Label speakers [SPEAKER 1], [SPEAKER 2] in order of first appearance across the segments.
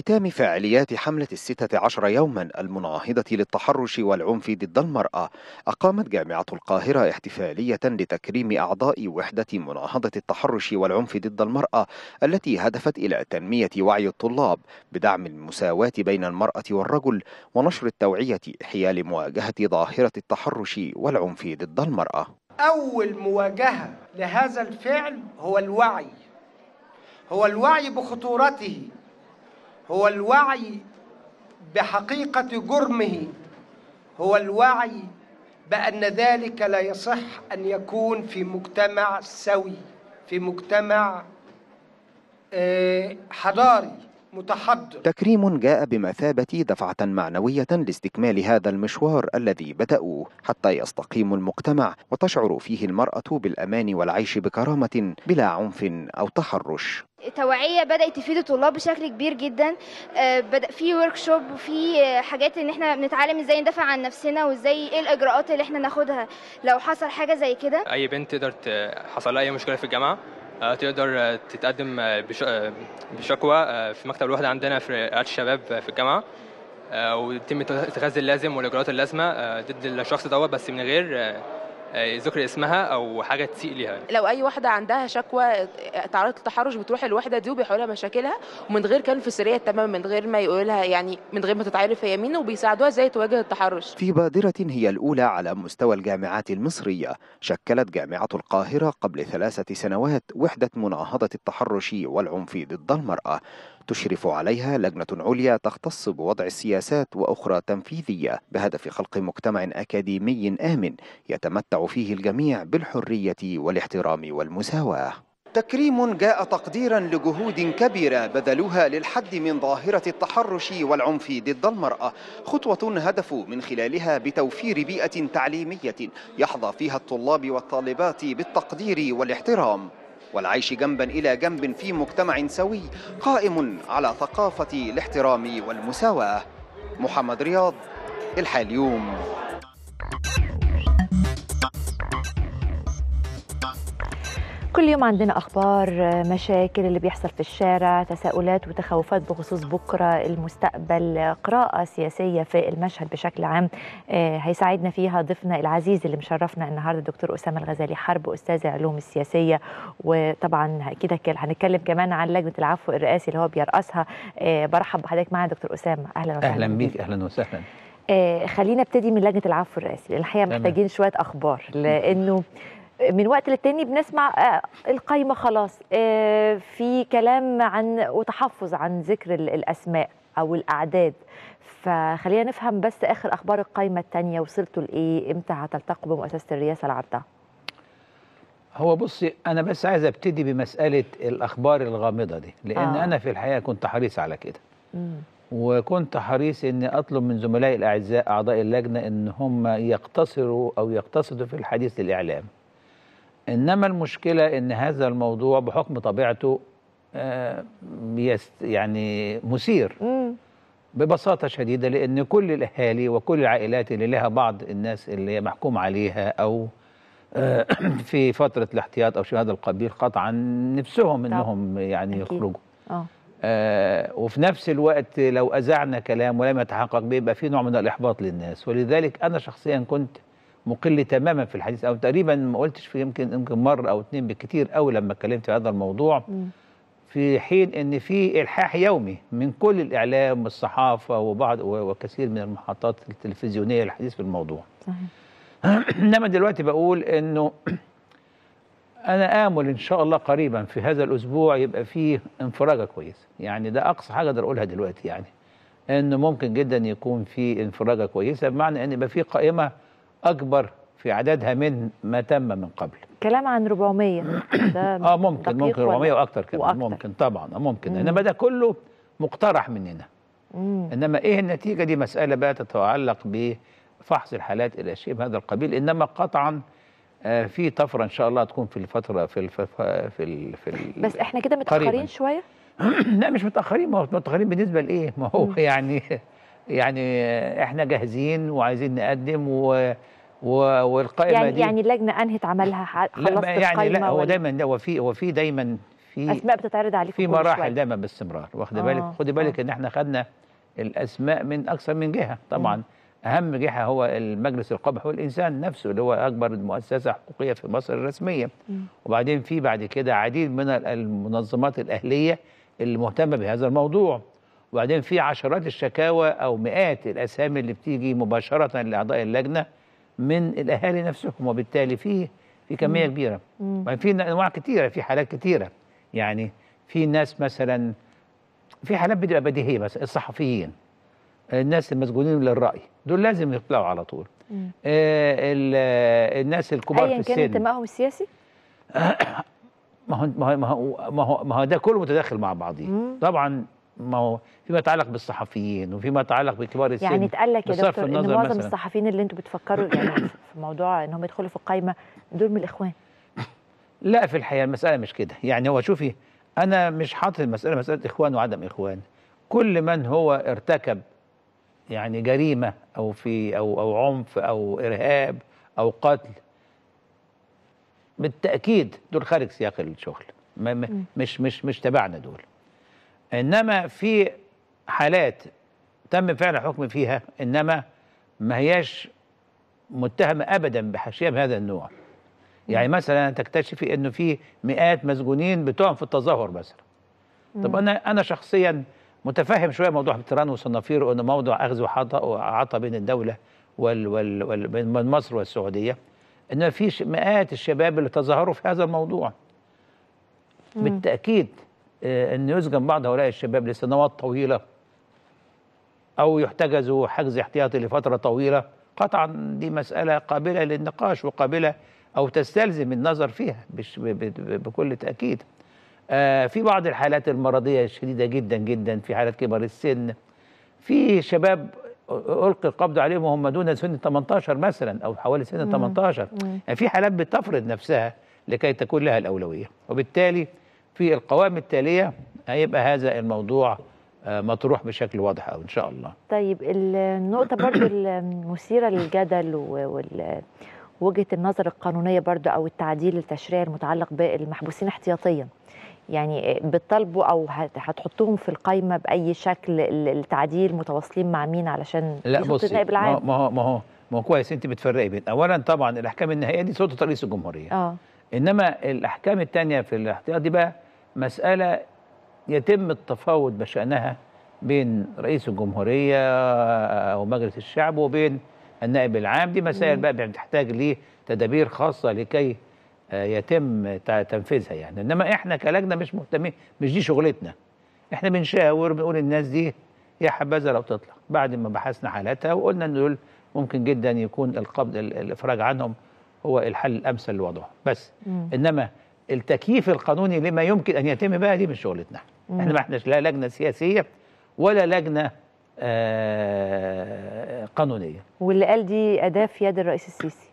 [SPEAKER 1] ختام فعاليات حملة الستة عشر يوما المناهضة للتحرش والعنف ضد المرأة أقامت جامعة القاهرة احتفالية لتكريم أعضاء وحدة مناهضة التحرش والعنف ضد المرأة التي هدفت إلى تنمية وعي الطلاب بدعم المساواة بين المرأة والرجل ونشر التوعية حيال مواجهة ظاهرة التحرش والعنف ضد المرأة أول مواجهة لهذا الفعل هو الوعي هو الوعي بخطورته هو الوعي بحقيقة جرمه هو الوعي بأن ذلك لا يصح أن يكون في مجتمع سوي في مجتمع آه، حضاري تكريم جاء بمثابة دفعة معنوية لاستكمال هذا المشوار الذي بدأوه حتى يستقيم المجتمع وتشعر فيه المرأة بالأمان والعيش بكرامة بلا عنف أو تحرش
[SPEAKER 2] التوعية بدأت تفيد الطلاب بشكل كبير جدا آه، بدأ في ورك شوب وفي حاجات ان احنا بنتعلم ازاي ندافع عن نفسنا وازاي ايه الاجراءات اللي احنا ناخدها لو حصل حاجة زي كده
[SPEAKER 1] اي بنت تقدر حصل لها اي مشكلة في الجامعة آه، تقدر آه، تتقدم آه، بشكوى في مكتب الوحدة عندنا في رئاسة الشباب في الجامعة ويتم اتخاذ اللازم والإجراءات اللازمة ضد الشخص دوت بس من غير آه، ذكر اسمها او حاجه تسيء ليها
[SPEAKER 2] لو اي واحده عندها شكوى تعرضت للتحرش بتروح الوحده دي وبيحولها مشاكلها ومن غير كان في سريه تماما من غير ما يقولها لها يعني من غير ما تتعرف هي مين وبيساعدوها ازاي تواجه التحرش
[SPEAKER 1] في بادره هي الاولى على مستوى الجامعات المصريه شكلت جامعه القاهره قبل ثلاثه سنوات وحده مناهضه التحرش والعنف ضد المراه تشرف عليها لجنة عليا تختص بوضع السياسات وأخرى تنفيذية بهدف خلق مجتمع أكاديمي آمن يتمتع فيه الجميع بالحرية والاحترام والمساواة تكريم جاء تقديرا لجهود كبيرة بذلوها للحد من ظاهرة التحرش والعنف ضد المرأة خطوة هدفوا من خلالها بتوفير بيئة تعليمية يحظى فيها الطلاب والطالبات بالتقدير والاحترام والعيش جنبا إلى جنب في مجتمع سوي قائم على ثقافة الاحترام والمساواة محمد رياض الحاليوم
[SPEAKER 2] كل يوم عندنا اخبار مشاكل اللي بيحصل في الشارع تساؤلات وتخوفات بخصوص بكره المستقبل قراءه سياسيه في المشهد بشكل عام آه، هيساعدنا فيها ضيفنا العزيز اللي مشرفنا النهارده الدكتور اسامه الغزالي حرب استاذ العلوم السياسيه وطبعا اكيد هنتكلم كمان عن لجنه العفو الرئاسي اللي هو بيرأسها آه، برحب بحضرتك معايا دكتور اسامه اهلا وسهلا اهلا بيك اهلا وسهلا آه، خلينا ابتدي من لجنه العفو الرئاسي الحقيقه محتاجين شويه اخبار لانه من وقت للتاني بنسمع آه، القايمه خلاص آه، في كلام عن وتحفظ عن ذكر الاسماء او الاعداد فخلينا نفهم بس اخر اخبار القايمه الثانيه وصلتوا لايه امتى هتلتقوا بمؤسسه الرئاسه العرضه
[SPEAKER 3] هو بصي انا بس عايز ابتدي بمساله الاخبار الغامضه دي لان آه. انا في الحقيقه كنت حريص على كده وكنت حريص اني اطلب من زملائي الاعزاء اعضاء اللجنه ان هم يقتصروا او يقتصدوا في الحديث للاعلام إنما المشكلة إن هذا الموضوع بحكم طبيعته آه، يعني مثير ببساطة شديدة لأن كل الأهالي وكل العائلات اللي لها بعض الناس اللي هي محكوم عليها أو آه، في فترة الاحتياط أو شيء هذا القبيل قطعا نفسهم إنهم يعني يخرجوا آه. آه وفي نفس الوقت لو أذعنا كلام ولم يتحقق بيبقى في نوع من الإحباط للناس ولذلك أنا شخصيا كنت مقل تماما في الحديث او تقريبا ما قلتش في يمكن يمكن مره او اثنين بالكثير قوي لما اتكلمت في هذا الموضوع في حين ان في الحاح يومي من كل الاعلام والصحافه وبعض وكثير من المحطات التلفزيونيه للحديث في الموضوع صحيح انما دلوقتي بقول انه انا امل ان شاء الله قريبا في هذا الاسبوع يبقى فيه انفراجه كويسه يعني ده اقصى حاجه اقدر اقولها دلوقتي يعني انه ممكن جدا يكون في انفراجه كويسه بمعنى ان يبقى في قائمه اكبر في عددها من ما تم من قبل
[SPEAKER 2] كلام عن 400 ده اه
[SPEAKER 3] ممكن ممكن 400 واكثر كمان وأكتر. ممكن طبعا آه، ممكن مم. انما ده كله مقترح مننا مم. انما ايه النتيجه دي مساله بقى تتعلق بفحص الحالات الى شيء هذا القبيل انما قطعا آه، في طفره ان شاء الله تكون في الفتره في الف... في ال... في ال... بس احنا كده متاخرين شويه لا مش متاخرين ما هو متاخرين بالنسبه لايه ما هو يعني يعني احنا جاهزين وعايزين نقدم و و والقائمه يعني دي يعني
[SPEAKER 2] اللجنه انهت عملها خلصت لا يعني لا هو
[SPEAKER 3] دايما هو في هو في دايما في اسماء
[SPEAKER 2] بتتعرض عليك في مراحل
[SPEAKER 3] دايما باستمرار واخد آه بالك خدي بالك آه. ان احنا خدنا الاسماء من اكثر من جهه طبعا م. اهم جهه هو المجلس القبح والانسان نفسه اللي هو اكبر مؤسسه حقوقيه في مصر الرسميه م. وبعدين في بعد كده عديد من المنظمات الاهليه اللي مهتمه بهذا الموضوع وبعدين في عشرات الشكاوى او مئات الاسامي اللي بتيجي مباشره لاعضاء اللجنه من الاهالي نفسهم وبالتالي في في كميه مم. كبيره وبعدين يعني في انواع كثيره في حالات كثيره يعني في ناس مثلا في حالات بتبقى بديهيه بس الصحفيين الناس المسجونين للراي دول لازم يطلعوا على طول آه الناس الكبار في السن ايا كان انتمائهم
[SPEAKER 2] السياسي
[SPEAKER 3] ما هو ما هو ما هو ما هو ده كله متداخل مع بعضيه طبعا ما هو فيما يتعلق بالصحفيين وفيما يتعلق بكبار السن يعني اتقال لك يا دكتور ان معظم مثلاً. الصحفيين
[SPEAKER 2] اللي انتم بتفكروا يعني في موضوع انهم يدخلوا في القايمه دول من الاخوان
[SPEAKER 3] لا في الحقيقه المساله مش كده يعني هو شوفي انا مش حاطط المساله مساله اخوان وعدم اخوان كل من هو ارتكب يعني جريمه او في او او عنف او ارهاب او قتل بالتاكيد دول خارج سياق الشغل مش مش مش تبعنا دول انما في حالات تم فعل حكم فيها انما ما هياش متهمه ابدا بحشيه بهذا النوع يعني مثلا تكتشفي انه في مئات مسجونين بتوع في التظاهر مثلا طب انا انا شخصيا متفهم شويه موضوع التيران والصنافير وانه موضوع اخذ وعطى بين الدوله وال وال وال بين مصر والسعوديه انه في مئات الشباب اللي تظاهروا في هذا الموضوع بالتاكيد آه، أن يسجن بعض هؤلاء الشباب لسنوات طويلة أو يحتجزوا حجز احتياطي لفترة طويلة قطعا دي مسألة قابلة للنقاش وقابلة أو تستلزم النظر فيها بكل تأكيد آه، في بعض الحالات المرضية الشديدة جدا جدا في حالات كبر السن في شباب ألقي القبض عليهم وهم دون سن 18 مثلا أو حوالي سن 18 يعني في حالات بتفرض نفسها لكي تكون لها الأولوية وبالتالي في القوائم التالية هيبقى هذا الموضوع آه، مطروح بشكل واضح أو إن شاء الله
[SPEAKER 2] طيب النقطة برضو المثيرة للجدل ووجهة النظر القانونية برضو أو التعديل التشريعي المتعلق بالمحبوسين احتياطيا يعني بتطالبوا او هتحطوهم في القايمه باي شكل التعديل متواصلين مع مين علشان
[SPEAKER 3] لا بصي ما هو ما هو ما هو كويس انت بتفرقي بين اولا طبعا الاحكام النهائيه دي سلطه رئيس الجمهوريه اه انما الاحكام الثانيه في الاحتياط دي بقى مسألة يتم التفاوض بشأنها بين رئيس الجمهورية أو مجلس الشعب وبين النائب العام دي مسائل بقى بتحتاج لتدابير خاصة لكي آه، يتم تنفيذها يعني إنما إحنا كلجنة مش مهتمين مش دي شغلتنا إحنا بنشاور بنقول الناس دي يا حبذا لو تطلع بعد ما بحثنا حالاتها وقلنا إن دول ممكن جدا يكون القبض الإفراج عنهم هو الحل الأمثل لوضعهم بس مم. إنما التكييف القانوني لما يمكن ان يتم بقى دي من شغلتنا مم. احنا ما احناش لا لجنه سياسيه ولا لجنه آه قانونيه واللي قال دي اداه في يد الرئيس السيسي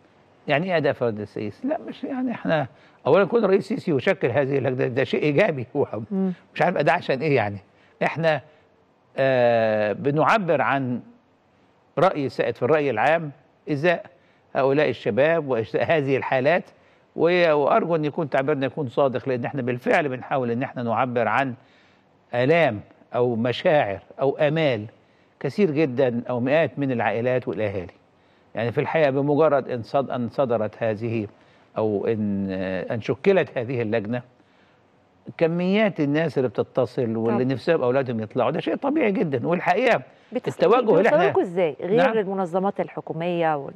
[SPEAKER 3] يعني ايه اداه في يد السيسي؟ لا مش يعني احنا اولا كون الرئيس السيسي يشكل هذه اللجنه ده شيء ايجابي هو مش عارف اداه عشان ايه يعني احنا آه بنعبر عن راي سائد في الراي العام ازاء هؤلاء الشباب وازاء هذه الحالات وارجو ان يكون تعبيرنا يكون صادق لان احنا بالفعل بنحاول ان احنا نعبر عن الام او مشاعر او امال كثير جدا او مئات من العائلات والاهالي يعني في الحقيقه بمجرد ان ان صدرت هذه او ان ان شكلت هذه اللجنه كميات الناس اللي بتتصل واللي نفسها باولادهم يطلعوا ده شيء طبيعي جدا والحقيقه التوجه اللي احنا
[SPEAKER 2] ازاي غير نعم. المنظمات الحكوميه وال...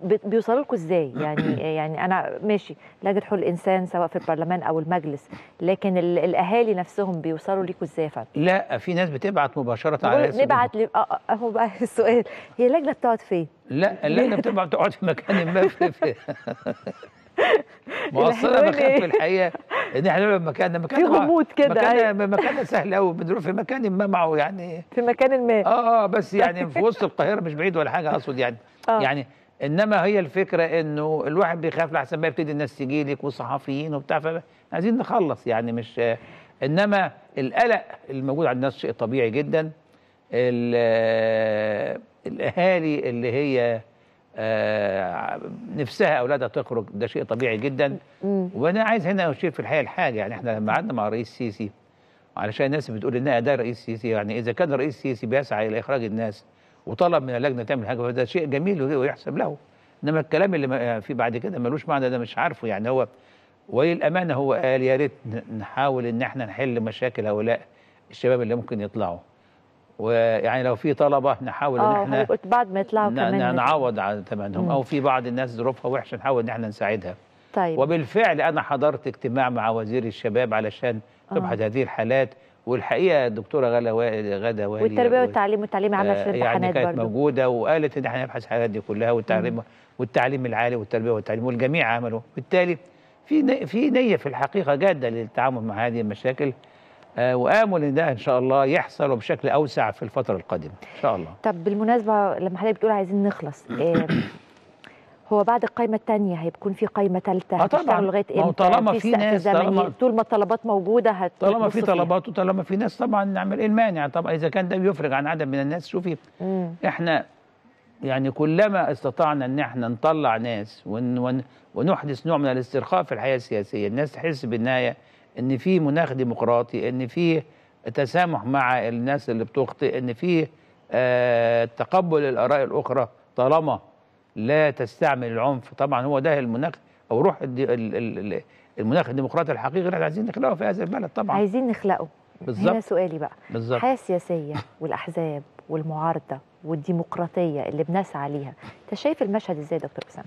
[SPEAKER 2] بيوصلوا لكم ازاي يعني آه، يعني انا ماشي لجنه حقوق الانسان سواء في البرلمان او المجلس لكن الاهالي نفسهم بيوصلوا ليكم ازاي يا
[SPEAKER 3] لا في ناس بتبعت مباشره على نبعت
[SPEAKER 2] لي آه، آه، اهو بقى السؤال هي اللجنه بتقعد فين
[SPEAKER 3] لا اللجنه بتبعت تقعد في مكان ما في, في. ما اصل انا بخاف في إيه؟ الحقيقه ان احنا نبقى مكان مكان في غموض كده مكان أيوة. مكان سهل قوي بنروح في مكان ما معه يعني في مكان ما اه اه بس يعني في وسط القاهره مش بعيد ولا حاجه اقصد يعني آه. يعني انما هي الفكره انه الواحد بيخاف لحسن ما يبتدي الناس تجي لك وصحفيين وبتاع عايزين نخلص يعني مش انما القلق الموجود عند الناس شيء طبيعي جدا الاهالي اللي هي آه، نفسها اولادها تخرج ده شيء طبيعي جدا وانا عايز هنا اشير في الحقيقه الحاجه يعني احنا لما قعدنا مع الرئيس السيسي علشان الناس بتقول انها ده رئيس سيسي يعني اذا كان الرئيس السيسي بيسعى الى اخراج الناس وطلب من اللجنه تعمل حاجه فده شيء جميل ويحسب له انما الكلام اللي في بعد كده ملوش معنى ده مش عارفه يعني هو وللامانه هو قال يا ريت نحاول ان احنا نحل مشاكل هؤلاء الشباب اللي ممكن يطلعوا ويعني لو في طلبه نحاول ان آه، احنا قلت
[SPEAKER 2] بعد ما يطلعوا كمان نعوض
[SPEAKER 3] على ثمنهم او في بعض الناس ظروفها وحشه نحاول ان احنا نساعدها طيب وبالفعل انا حضرت اجتماع مع وزير الشباب علشان تبحث آه. هذه الحالات والحقيقه الدكتوره غاده غدا والي والتربيه
[SPEAKER 2] والتعليم والتعليم العام في آه، يعني الامتحانات يعني كانت برضو.
[SPEAKER 3] موجوده وقالت ان احنا هنبحث الحاجات دي كلها والتعليم مم. والتعليم العالي والتربيه والتعليم والجميع عملوا بالتالي في في نيه في الحقيقه جاده للتعامل مع هذه المشاكل آه، وآمل إن ده إن شاء الله يحصل بشكل أوسع في الفترة القادمة إن شاء الله طب
[SPEAKER 2] بالمناسبة لما حضرتك بتقول عايزين نخلص آه، هو بعد القايمه الثانيه هيكون في قايمه ثالثه اه طبعا لغايه امتى طالما في, في ناس طالما طول ما الطلبات موجوده هت طالما في طلبات
[SPEAKER 3] وطالما في ناس طبعا نعمل ايه المانع يعني طبعا اذا كان ده بيفرج عن عدد من الناس شوفي احنا يعني كلما استطعنا ان احنا نطلع ناس ون ون ونحدث نوع من الاسترخاء في الحياه السياسيه الناس تحس بالنهايه ان في مناخ ديمقراطي ان في تسامح مع الناس اللي بتخطئ ان في آه تقبل الاراء الاخرى طالما لا تستعمل العنف طبعا هو ده المناخ او روح المناخ الديمقراطي الحقيقي اللي احنا عايزين نخلقه في هذا البلد طبعا عايزين نخلقه بالظبط هنا سؤالي بقى
[SPEAKER 2] بالظبط الحياه السياسيه والاحزاب والمعارضه والديمقراطيه اللي بنسعى ليها انت شايف المشهد ازاي يا دكتور اسامه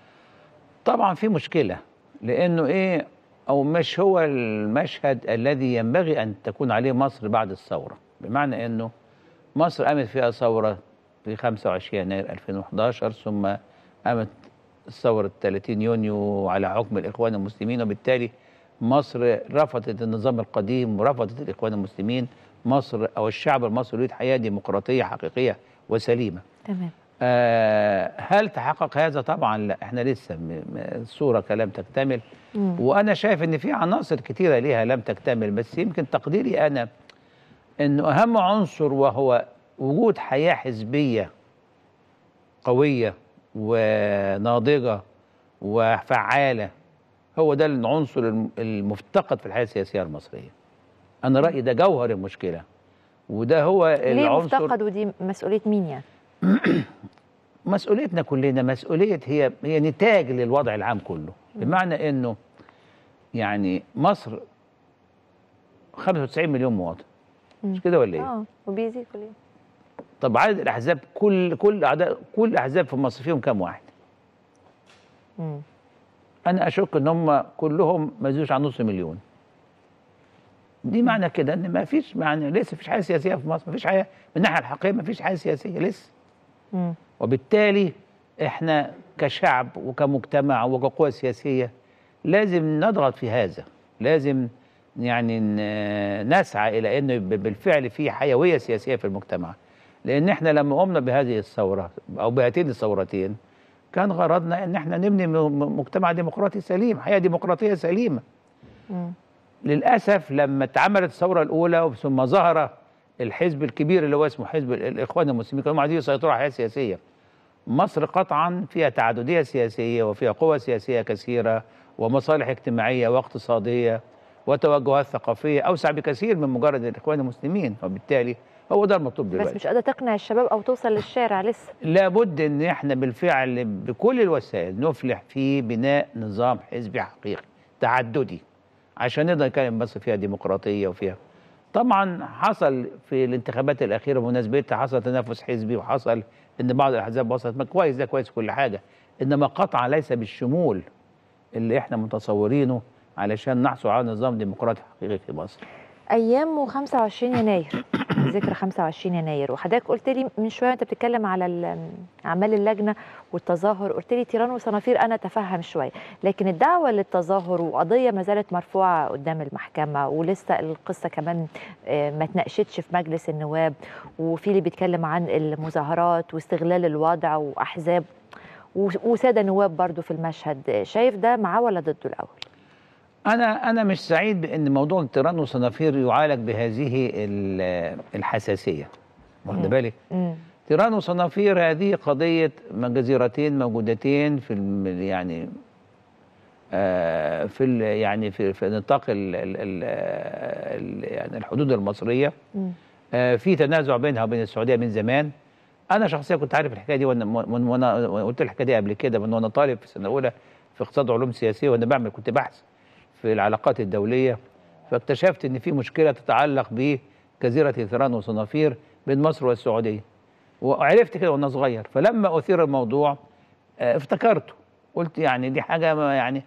[SPEAKER 3] طبعا في مشكله لانه ايه او مش هو المشهد الذي ينبغي ان تكون عليه مصر بعد الثوره بمعنى انه مصر قامت فيها ثوره في 25 يناير 2011 ثم قامت ثورة 30 يونيو على حكم الإخوان المسلمين وبالتالي مصر رفضت النظام القديم ورفضت الإخوان المسلمين مصر أو الشعب المصري يريد حياة ديمقراطية حقيقية وسليمة تمام آه هل تحقق هذا طبعا لا احنا لسه الصورة كلام تكتمل مم. وأنا شايف أن في عناصر كثيرة ليها لم تكتمل بس يمكن تقديري أنا أنه أهم عنصر وهو وجود حياة حزبية قوية وناضجه وفعاله هو ده العنصر المفتقد في الحياه السياسيه المصريه انا رايي ده جوهر المشكله وده هو ليه العنصر ليه مفتقد
[SPEAKER 2] ودي مسؤوليه مين يعني
[SPEAKER 3] مسؤوليتنا كلنا مسؤوليه هي هي نتاج للوضع العام كله بمعنى انه يعني مصر 95 مليون مواطن مش كده ولا ايه اه
[SPEAKER 2] وبيزيد كل يوم
[SPEAKER 3] طب عدد الاحزاب كل كل اعداء كل الاحزاب في مصر فيهم كام واحد؟ مم. انا اشك ان هم كلهم ما يزيدوش عن نص مليون دي معنى كده ان ما فيش معنى لسه ما فيش حياه سياسيه في مصر ما فيش حياه من الناحيه الحقيقيه ما فيش حياه سياسيه لسه م. وبالتالي احنا كشعب وكمجتمع وكقوى سياسيه لازم نضغط في هذا لازم يعني نسعى الى انه بالفعل في حيويه سياسيه في المجتمع لأن احنا لما قمنا بهذه الثورة أو بهاتين الثورتين كان غرضنا ان احنا نبني مجتمع ديمقراطي سليم حياه ديمقراطيه سليمه م. للاسف لما اتعملت الثوره الاولى ثم ظهر الحزب الكبير اللي هو اسمه حزب الاخوان المسلمين كانوا عايزين يسيطروا على الحياه السياسيه مصر قطعا فيها تعدديه سياسيه وفيها قوى سياسيه كثيره ومصالح اجتماعيه واقتصاديه وتوجهات ثقافيه اوسع بكثير من مجرد الاخوان المسلمين وبالتالي هو ده المطلوب دلوقتي بس مش
[SPEAKER 2] قادره تقنع الشباب او توصل للشارع لسه
[SPEAKER 3] لابد ان احنا بالفعل بكل الوسائل نفلح في بناء نظام حزبي حقيقي تعددي عشان نقدر نتكلم بس فيها ديمقراطيه وفيها طبعا حصل في الانتخابات الاخيره بمناسبتها حصل تنافس حزبي وحصل ان بعض الاحزاب وصلت ما كويس ده كويس كل حاجه انما قطعا ليس بالشمول اللي احنا متصورينه علشان نحصل على نظام ديمقراطي حقيقي في مصر
[SPEAKER 2] ايام و25 يناير ذكرى 25 يناير وحضرتك قلت لي من شويه انت بتتكلم على اعمال اللجنه والتظاهر قلت لي تيران وصنافير انا اتفهم شويه لكن الدعوه للتظاهر وقضيه ما زالت مرفوعه قدام المحكمه ولسه القصه كمان آه، ما اتناقشتش في مجلس النواب وفي اللي بيتكلم عن المظاهرات واستغلال الوضع واحزاب وساده نواب برضو في المشهد شايف ده معاه ولا ضده
[SPEAKER 3] الاول انا انا مش سعيد بان موضوع الطيران وصنافير يعالج بهذه الحساسيه واخد بالك تيران وصنافير هذه قضيه جزيرتين موجودتين في يعني آه في ال يعني في, في نطاق ال ال ال يعني الحدود المصريه آه في تنازع بينها وبين السعوديه من زمان انا شخصيا كنت عارف الحكايه دي وانا وانا قلت الحكايه دي قبل كده من وانا طالب في السنه الاولى في اقتصاد وعلوم سياسيه وانا بعمل كنت بحث في العلاقات الدولية فاكتشفت أن في مشكلة تتعلق بجزيرة ثيران وصنافير بين مصر والسعودية وعرفت كده وأنا صغير فلما أثير الموضوع آه، افتكرته قلت يعني دي حاجة ما يعني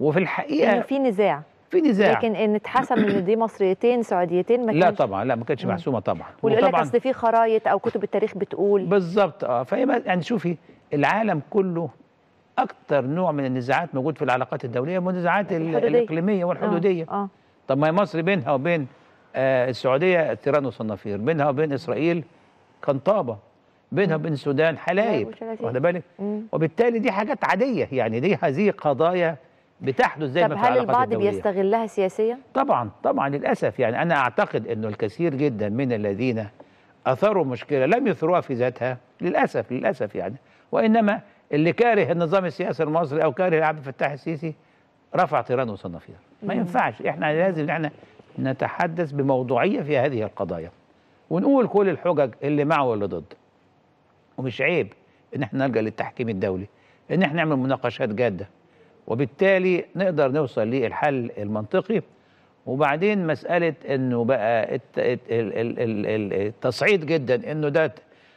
[SPEAKER 3] وفي الحقيقة يعني في
[SPEAKER 2] نزاع في نزاع لكن ان اتحسب ان دي مصريتين سعوديتين ما لا
[SPEAKER 3] طبعا لا ما كانتش محسومه طبعا ويقول لك اصل
[SPEAKER 2] في خرايط او كتب التاريخ بتقول
[SPEAKER 3] بالظبط اه فهي يعني شوفي العالم كله اكثر نوع من النزاعات موجود في العلاقات الدوليه هو النزاعات الاقليميه والحدوديه آه. آه. طب ما مصر بينها وبين آه السعوديه تيران وصنافير بينها وبين اسرائيل كنطابه بينها وبين السودان حلايب واخد بالك وبالتالي دي حاجات عاديه يعني دي هذه قضايا بتحدث زي ما في هل البعض الدولية.
[SPEAKER 2] بيستغلها سياسيا
[SPEAKER 3] طبعا طبعا للاسف يعني انا اعتقد انه الكثير جدا من الذين اثاروا مشكله لم يثروها في ذاتها للاسف للاسف يعني وانما اللي كاره النظام السياسي المصري او كاره عبد الفتاح السيسي رفع طيران فيها ما ينفعش احنا لازم احنا نتحدث بموضوعيه في هذه القضايا ونقول كل الحجج اللي معه واللي ضده ومش عيب ان احنا نلجا للتحكيم الدولي ان احنا نعمل مناقشات جاده وبالتالي نقدر نوصل للحل المنطقي وبعدين مساله انه بقى التصعيد جدا انه ده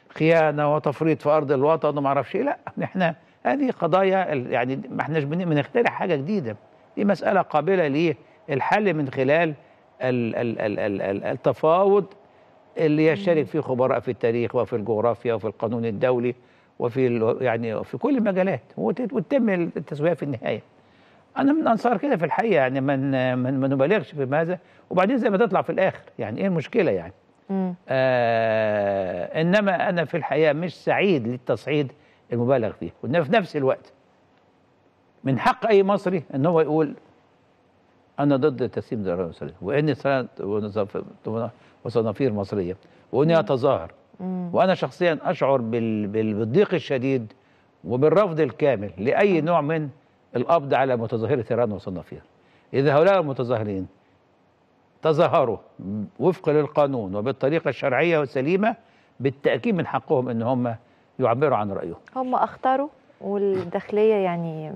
[SPEAKER 3] خيانه وتفريط في ارض الوطن وما اعرفش ايه لا احنا هذه قضايا يعني ما احناش بنخترع حاجه جديده دي مساله قابله للحل من خلال التفاوض اللي يشترك فيه خبراء في التاريخ وفي الجغرافيا وفي القانون الدولي وفي يعني في كل المجالات وتتم التسويه في النهايه انا من انصار كده في الحقيقه يعني من من ما نبالغش في هذا وبعدين زي ما تطلع في الاخر يعني ايه المشكله يعني آه انما انا في الحقيقه مش سعيد للتصعيد المبالغ فيه وانما في نفس الوقت من حق اي مصري ان هو يقول انا ضد تسليم الدرجه المصريه واني وصنافير مصريه واني اتظاهر وانا شخصيا اشعر بالضيق الشديد وبالرفض الكامل لاي نوع من القبض على متظاهره ايران وصنافير اذا هؤلاء المتظاهرين تظاهروا وفقا للقانون وبالطريقه الشرعيه والسليمه بالتاكيد من حقهم ان هم يعبروا عن رايهم
[SPEAKER 2] هم اختاروا والداخليه يعني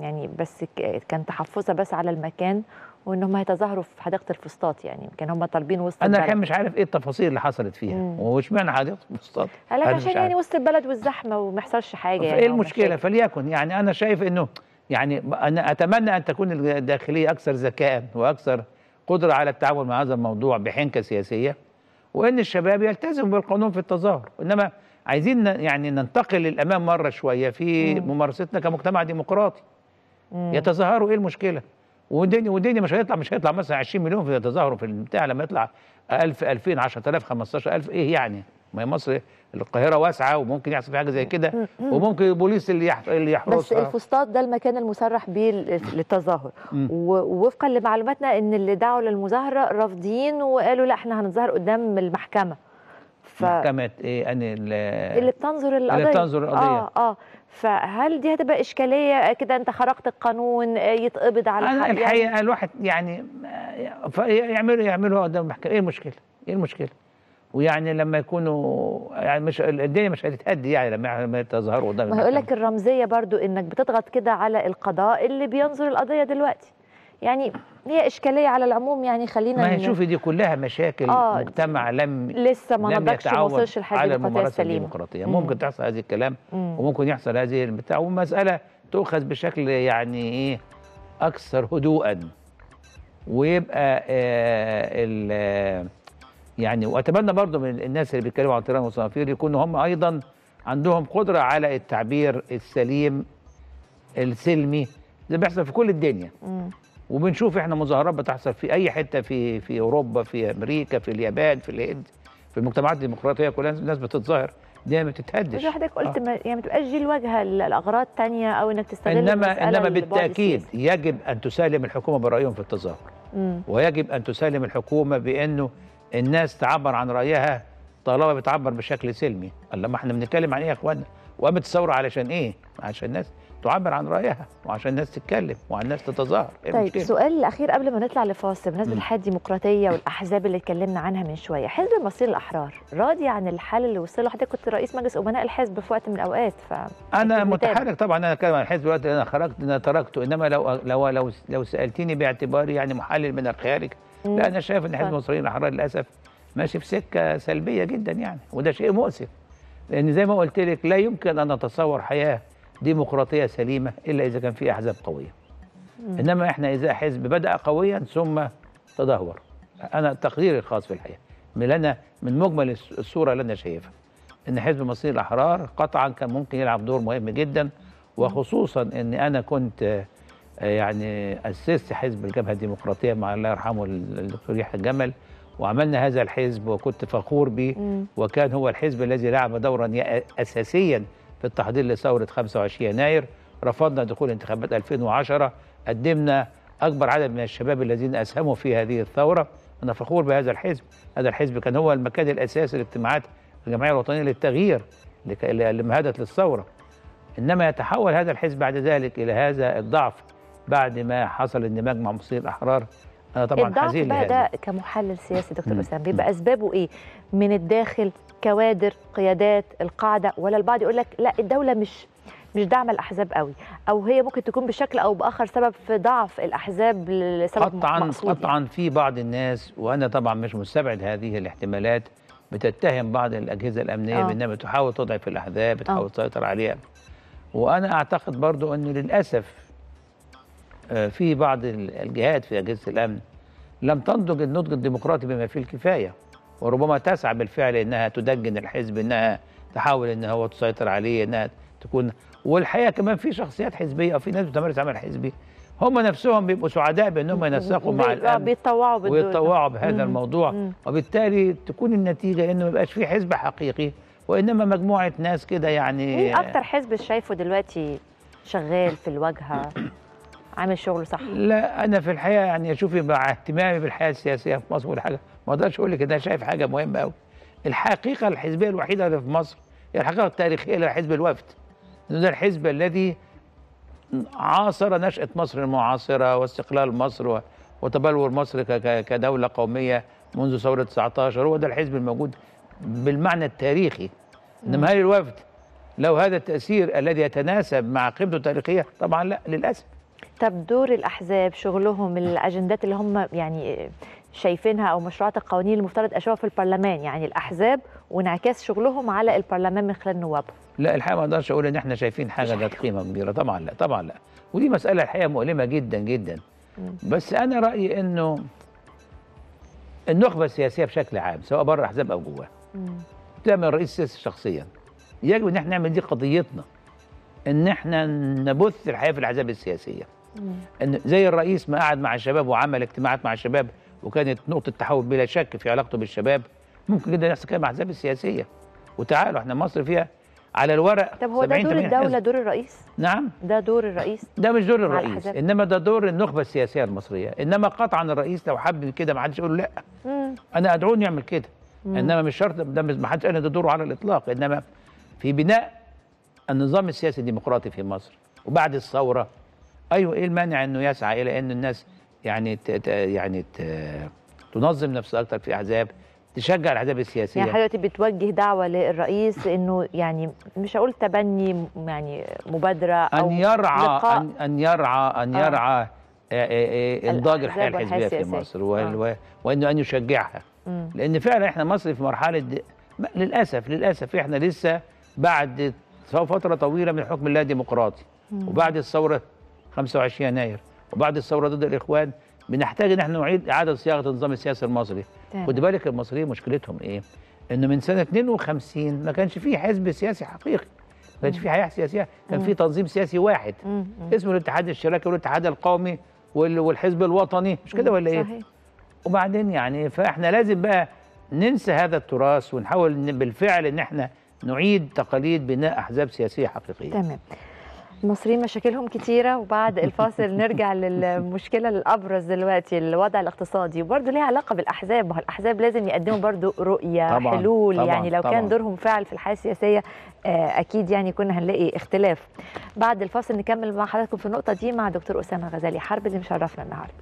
[SPEAKER 2] يعني بس كان تحفظها بس على المكان وان هم هيتظاهروا في حديقه الفسطاط يعني كان هم طالبين وسط انا كان مش
[SPEAKER 3] عارف ايه التفاصيل اللي حصلت فيها واشمعنى حديقه الفسطاط قال عشان يعني
[SPEAKER 2] وسط البلد والزحمه وما يحصلش حاجه يعني ايه المشكله
[SPEAKER 3] فليكن يعني انا شايف انه يعني انا اتمنى ان تكون الداخليه اكثر ذكاء واكثر القدرة على التعامل مع هذا الموضوع بحنكة سياسية وأن الشباب يلتزم بالقانون في التظاهر إنما عايزين يعني ننتقل للأمام مرة شوية في ممارستنا كمجتمع ديمقراطي يتظاهروا إيه المشكلة وديني وديني مش هيطلع مش هيطلع مثلا 20 مليون في تظاهره في البتاع لما يطلع 1000 2000 10000 15000 ايه يعني؟ ما هي مصر القاهره واسعه وممكن يحصل في حاجه زي كده وممكن البوليس اللي اللي يحرسها بس
[SPEAKER 2] الفسطاط ده المكان المصرح بيه للتظاهر ووفقا لمعلوماتنا ان اللي دعوا للمظاهره رافضين وقالوا لا احنا هنتظاهر قدام المحكمه ف... محكمه
[SPEAKER 3] ايه اللي بتنظر القضيه اللي بتنظر القضيه اه
[SPEAKER 2] اه فهل دي هتبقى اشكاليه كده انت خرقت القانون آه،
[SPEAKER 3] يتقبض على أنا يعني الحقيقه يعني الواحد يعني آه، يعملوا يعملوا قدام المحكمه ايه المشكله؟ ايه المشكله؟ ويعني لما يكونوا يعني مش الدنيا مش هتتهدي يعني لما لما يتظاهروا قدام ما هيقول لك
[SPEAKER 2] الرمزيه برضو انك بتضغط كده على القضاء اللي بينظر القضيه دلوقتي يعني هي اشكاليه على العموم يعني خلينا ما هي شوفي
[SPEAKER 3] دي كلها مشاكل آه مجتمع لم لسه ما نضجش ما وصلش لحد على الممارسه الديمقراطيه مم. ممكن تحصل هذه الكلام مم. وممكن يحصل هذه البتاع ومساله تؤخذ بشكل يعني ايه اكثر هدوءا ويبقى آه يعني واتمنى برضو من الناس اللي بيتكلموا عن طيران وصنافير يكونوا هم ايضا عندهم قدره على التعبير السليم السلمي زي بيحصل في كل الدنيا مم. وبنشوف احنا مظاهرات بتحصل في اي حته في في اوروبا في امريكا في اليابان في الهند في المجتمعات الديمقراطيه كلها الناس بتتظاهر دي ما بتتهدش حضرتك قلت آه. ما
[SPEAKER 2] يعني ما تبقاش دي الواجهه لاغراض ثانيه او انك تستغل انما انما بالتاكيد
[SPEAKER 3] يجب ان تسالم الحكومه برايهم في التظاهر ويجب ان تسالم الحكومه بانه الناس تعبر عن رايها طالما بتعبر بشكل سلمي قال لما احنا بنتكلم عن ايه يا اخوانا وقامت الثوره علشان ايه عشان الناس تعبر عن رايها وعشان الناس تتكلم وعن الناس تتظاهر إيه طيب السؤال سؤال
[SPEAKER 2] الاخير قبل ما نطلع لفاصل بمناسبه الحياه الديمقراطيه والاحزاب اللي اتكلمنا عنها من شويه حزب المصير الاحرار راضي عن الحل اللي وصل له حضرتك كنت رئيس مجلس امناء الحزب في وقت من الاوقات ف انا
[SPEAKER 3] متحرك طبعا انا اتكلم عن الحزب دلوقتي انا خرجت انا تركته انما لو لو لو, لو سالتني باعتباري يعني محلل من الخارج لا انا شايف ان حزب المصريين الاحرار للاسف ماشي في سكه سلبيه جدا يعني وده شيء مؤسف لان زي ما قلت لك لا يمكن ان نتصور حياه ديمقراطيه سليمه الا اذا كان في احزاب قويه انما احنا اذا حزب بدا قويا ثم تدهور انا تقديري الخاص في الحقيقه من لنا من مجمل الصوره اللي انا شايفها ان حزب مصير الاحرار قطعا كان ممكن يلعب دور مهم جدا وخصوصا ان انا كنت آه، يعني اسست حزب الجبهه الديمقراطيه مع الله يرحمه الدكتور يحيى الجمل وعملنا هذا الحزب وكنت فخور به وكان هو الحزب الذي لعب دورا اساسيا في التحضير لثورة 25 يناير رفضنا دخول انتخابات 2010 قدمنا أكبر عدد من الشباب الذين أسهموا في هذه الثورة أنا فخور بهذا الحزب هذا الحزب كان هو المكان الأساسي لاجتماعات الجمعية الوطنية للتغيير اللي مهدت للثورة إنما يتحول هذا الحزب بعد ذلك إلى هذا الضعف بعد ما حصل اندماج مع مصريين الأحرار أنا طبعا حزين الضعف بقى ده
[SPEAKER 2] كمحلل سياسي دكتور أسامة بيبقى أسبابه إيه؟ من الداخل كوادر قيادات القاعده ولا البعض يقول لك لا الدوله مش مش داعمه الاحزاب قوي او هي ممكن تكون بشكل او باخر سبب في ضعف الاحزاب لسبب قطعا يعني. قطعا
[SPEAKER 3] يعني. في بعض الناس وانا طبعا مش مستبعد هذه الاحتمالات بتتهم بعض الاجهزه الامنيه آه. بانها بتحاول تضعف الاحزاب آه. بتحاول تسيطر عليها وانا اعتقد برضو انه للاسف آه، في بعض الجهات في اجهزه الامن لم تنضج النضج الديمقراطي بما فيه الكفايه وربما تسعى بالفعل انها تدجن الحزب انها تحاول ان هو تسيطر عليه انها تكون والحقيقه كمان في شخصيات حزبيه او في ناس بتمارس عمل حزبي هم نفسهم بيبقوا سعداء بانهم ينسقوا مع الامن
[SPEAKER 2] بيتطوعوا ويتطوعوا بهذا الموضوع مم.
[SPEAKER 3] وبالتالي تكون النتيجه انه ما يبقاش في حزب حقيقي وانما مجموعه ناس كده يعني مين اكتر
[SPEAKER 2] حزب شايفه دلوقتي شغال في الواجهه عامل شغله صح لا
[SPEAKER 3] انا في الحقيقه يعني شوفي مع اهتمامي بالحياه السياسيه في مصر والحاجه ما اقدرش اقول لك ان انا شايف حاجه مهمه قوي الحقيقه الحزبيه الوحيده اللي في مصر هي الحقيقه التاريخيه لحزب الوفد ده الحزب الذي عاصر نشأة مصر المعاصرة واستقلال مصر وتبلور مصر كدولة قومية منذ ثورة 19 هو ده الحزب الموجود بالمعنى التاريخي انما هل الوفد لو هذا التأثير الذي يتناسب مع قيمته التاريخية طبعا لا للأسف طب دور
[SPEAKER 2] الاحزاب شغلهم الاجندات اللي هم يعني شايفينها او مشروعات القوانين المفترض اشوفها في البرلمان يعني الاحزاب وانعكاس شغلهم على البرلمان من خلال النواب
[SPEAKER 3] لا الحقيقه ما اقدرش اقول ان احنا شايفين حاجه ذات قيمه كبيره طبعا لا طبعا لا ودي مساله الحقيقه مؤلمه جدا جدا بس انا رايي انه النخبه السياسيه بشكل عام سواء بره احزاب او جواها تعمل الرئيس السياسي شخصيا يجب ان احنا نعمل دي قضيتنا ان احنا نبث الحياه في الاحزاب السياسيه ان زي الرئيس ما قعد مع الشباب وعمل اجتماعات مع الشباب وكانت نقطه تحول بلا شك في علاقته بالشباب ممكن جدا يحصل كده مع الاحزاب السياسيه وتعالوا احنا مصر فيها على الورق طب هو ده دور الدوله دور الرئيس نعم
[SPEAKER 2] ده دور الرئيس
[SPEAKER 3] ده مش دور الرئيس انما ده دور النخبه السياسيه المصريه انما قطعا الرئيس لو حب كده ما حدش يقول لا مم. انا ادعوه يعمل كده انما مش شرط ده ما حدش قال ده دوره على الاطلاق انما في بناء النظام السياسي الديمقراطي في مصر وبعد الثوره ايوه ايه المانع انه يسعى الى ان الناس يعني تـ يعني تـ تنظم نفسها اكتر في احزاب تشجع الاحزاب السياسيه يعني حضرتك
[SPEAKER 2] بتوجه دعوه للرئيس انه يعني مش هقول تبني يعني مبادره او ان يرعى لقاء أن,
[SPEAKER 3] ان يرعى ان آه. يرعى انضاج الحياه الحزبيه في مصر آه. وانه ان يشجعها مم. لان فعلا احنا مصر في مرحله للاسف للاسف احنا لسه بعد فتره طويله من حكم اللا ديمقراطي وبعد الثوره 25 يناير وبعد الثوره ضد الاخوان بنحتاج ان احنا نعيد اعاده صياغه النظام السياسي المصري خد بالك المصريين مشكلتهم ايه انه من سنه 52 ما كانش فيه حزب سياسي حقيقي ما كانش فيه حياه سياسيه كان فيه تنظيم سياسي واحد اسمه الاتحاد الشراكي والاتحاد القومي والحزب الوطني مش كده ولا ايه صحيح. وبعدين يعني فاحنا لازم بقى ننسى هذا التراث ونحاول بالفعل ان احنا نعيد تقاليد بناء احزاب سياسيه حقيقيه تمام
[SPEAKER 2] المصريين مشاكلهم كتيرة وبعد الفاصل نرجع للمشكلة الأبرز دلوقتي الوضع الاقتصادي وبرضه ليها علاقة بالأحزاب الأحزاب لازم يقدموا برضه رؤية طبعًا حلول طبعًا يعني لو طبعًا كان دورهم فعل في الحياة السياسية آه، أكيد يعني كنا هنلاقي اختلاف بعد الفاصل نكمل مع حضراتكم في النقطة دي مع دكتور أسامة غزالي حرب اللي مشرفنا النهاردة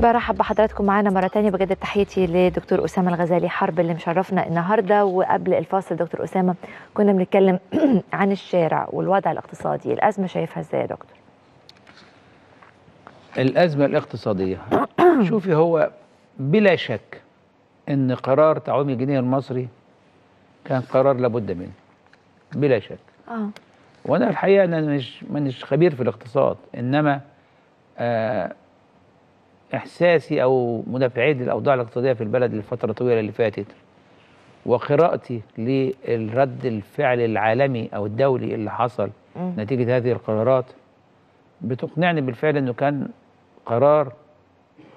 [SPEAKER 2] برحب بحضراتكم معانا مرة تانية بجد تحياتي لدكتور أسامة الغزالي حرب اللي مشرفنا النهاردة وقبل الفاصل دكتور أسامة كنا بنتكلم عن الشارع والوضع الاقتصادي الأزمة شايفها إزاي يا دكتور؟
[SPEAKER 3] الأزمة الاقتصادية شوفي هو بلا شك إن قرار تعويم الجنيه المصري كان قرار لابد منه بلا شك آه. وأنا الحقيقة أنا مش مانيش خبير في الاقتصاد إنما آه احساسي او مدافعي للاوضاع الاقتصاديه في البلد للفتره الطويله اللي فاتت وقراءتي للرد الفعل العالمي او الدولي اللي حصل م. نتيجه هذه القرارات بتقنعني بالفعل انه كان قرار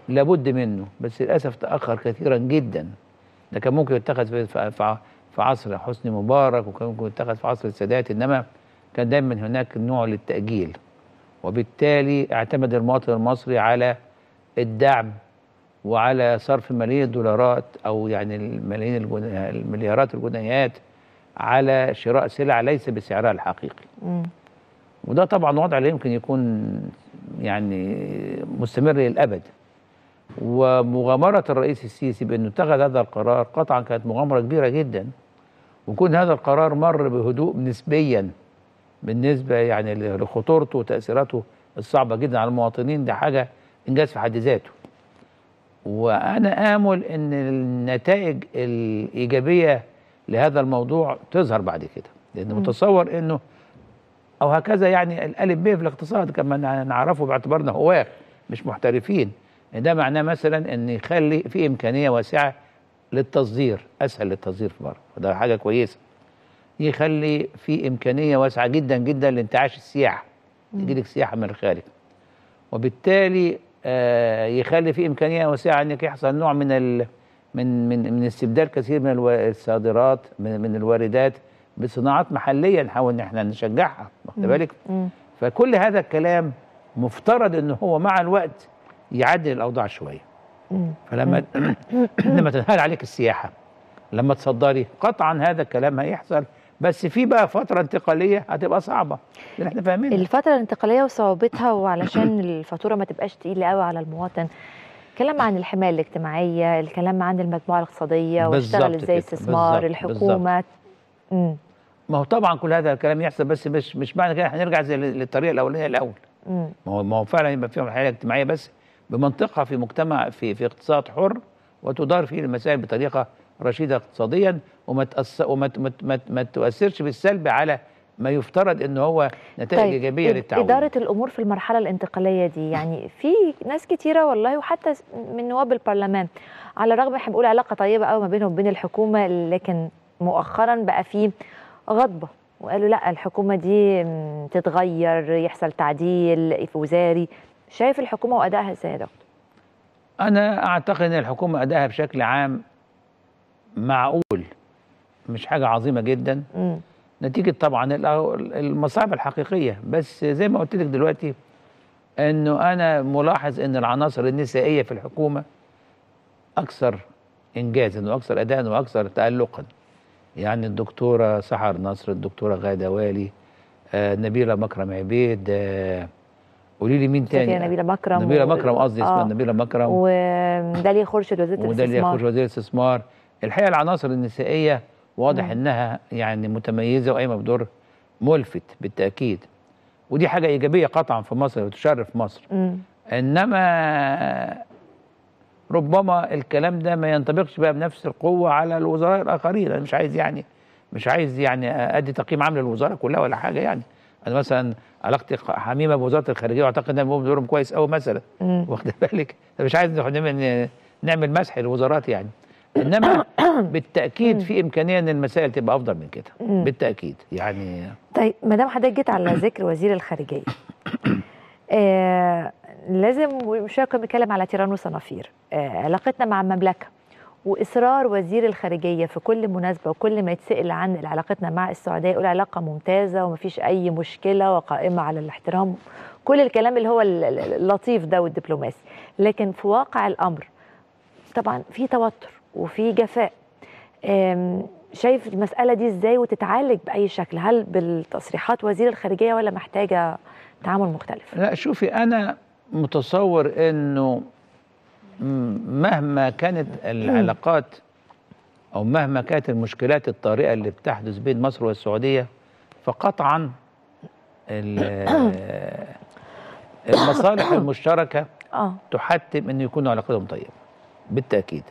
[SPEAKER 3] لابد منه بس للاسف تاخر كثيرا جدا ده كان ممكن يتخذ في في عصر حسني مبارك وكان ممكن يتخذ في عصر السادات انما كان دايما هناك نوع للتاجيل وبالتالي اعتمد المواطن المصري على الدعم وعلى صرف ملايين الدولارات او يعني الملايين المليارات الجنيهات على شراء سلع ليس بسعرها الحقيقي. م. وده طبعا وضع لا يمكن يكون يعني مستمر للابد. ومغامره الرئيس السيسي بانه اتخذ هذا القرار قطعا كانت مغامره كبيره جدا. وكون هذا القرار مر بهدوء نسبيا بالنسبه يعني لخطورته وتاثيراته الصعبه جدا على المواطنين ده حاجه انجاز في حد ذاته وانا امل ان النتائج الايجابيه لهذا الموضوع تظهر بعد كده لان متصور انه او هكذا يعني الالف ب في الاقتصاد كما نعرفه باعتبارنا هواه مش محترفين ده معناه مثلا ان يخلي في امكانيه واسعه للتصدير اسهل للتصدير في بره وده حاجه كويسه يخلي في امكانيه واسعه جدا جدا لانتعاش السياحه يجي لك سياحه من الخارج وبالتالي آه، يخلي في امكانيه واسعه انك يحصل نوع من ال من من من استبدال كثير من الصادرات من, من الواردات بصناعات محليه نحاول ان احنا نشجعها واخد بالك؟ فكل هذا الكلام مفترض ان هو مع الوقت يعدل الاوضاع شويه. فلما لما تنهال عليك السياحه لما تصدري قطعا هذا الكلام هيحصل بس في بقى فتره انتقاليه هتبقى صعبه اللي احنا فاهمينها
[SPEAKER 2] الفتره الانتقاليه وصعوبتها وعلشان الفاتوره ما تبقاش تقيله قوي على المواطن الكلام عن الحمايه الاجتماعيه الكلام عن المجموعه
[SPEAKER 3] الاقتصاديه واشتغل ازاي استثمار الحكومه ما هو طبعا كل هذا الكلام يحصل بس مش مش معنى كده هنرجع زي للطريقه الاولانيه الاول ما هو ما هو فعلا يبقى فيهم الحياه الاجتماعيه بس بمنطقها في مجتمع في في اقتصاد حر وتدار فيه المسائل بطريقه رشيده اقتصاديا وما تأس وما ما تؤثرش بالسلب على ما يفترض ان هو نتائج طيب ايجابيه للتعاون اداره
[SPEAKER 2] الامور في المرحله الانتقاليه دي يعني في ناس كثيره والله وحتى من نواب البرلمان على الرغم احنا بنقول علاقه طيبه قوي ما بينهم وبين الحكومه لكن مؤخرا بقى في غضبه وقالوا لا الحكومه دي تتغير يحصل تعديل في وزاري شايف الحكومه وادائها ازاي يا دكتور
[SPEAKER 3] انا اعتقد ان الحكومه ادائها بشكل عام معقول مش حاجه عظيمه جدا م. نتيجه طبعا المصاعب الحقيقيه بس زي ما قلت لك دلوقتي انه انا ملاحظ ان العناصر النسائيه في الحكومه اكثر انجازا واكثر اداء واكثر تالقا يعني الدكتوره سحر نصر الدكتوره غاده والي آه نبيله مكرم عبيد آه قولي لي مين تاني نبيله مكرم نبيله مكرم قصدي اسمها آه. نبيله مكرم
[SPEAKER 2] وداليا خرشد وزيره الاستثمار وداليا خرشد
[SPEAKER 3] وزيره الاستثمار الحقيقه العناصر النسائيه واضح مم. انها يعني متميزه وقايمه بدور ملفت بالتاكيد ودي حاجه ايجابيه قطعا في مصر وتشرف مصر مم. انما ربما الكلام ده ما ينطبقش بقى بنفس القوه على الوزراء الاخرين انا مش عايز يعني مش عايز يعني ادي تقييم عام للوزاره كلها ولا حاجه يعني انا مثلا علاقتي حميمه بوزاره الخارجيه واعتقد ان بقوم بدورهم كويس قوي مثلا واخد بالك مش عايز نعمل مسح للوزارات يعني انما بالتاكيد في امكانيه ان المسائل تبقى افضل من كده بالتاكيد يعني
[SPEAKER 2] طيب ما دام حضرتك جيت على ذكر وزير الخارجيه آه لازم مش نتكلم على تيران وصنافير آه علاقتنا مع المملكه واصرار وزير الخارجيه في كل مناسبه وكل ما يتسال عن علاقتنا مع السعوديه يقول علاقه ممتازه ومفيش اي مشكله وقائمه على الاحترام كل الكلام اللي هو اللطيف ده والدبلوماسي لكن في واقع الامر طبعا في توتر وفي جفاء شايف المسألة دي إزاي وتتعالج بأي شكل هل بالتصريحات وزير الخارجية ولا محتاجة تعامل مختلف
[SPEAKER 3] لا شوفي أنا متصور أنه مهما كانت العلاقات أو مهما كانت المشكلات الطارئة اللي بتحدث بين مصر والسعودية فقطعا المصالح المشتركة آه. تحتم أن يكون علاقتهم طيبة بالتأكيد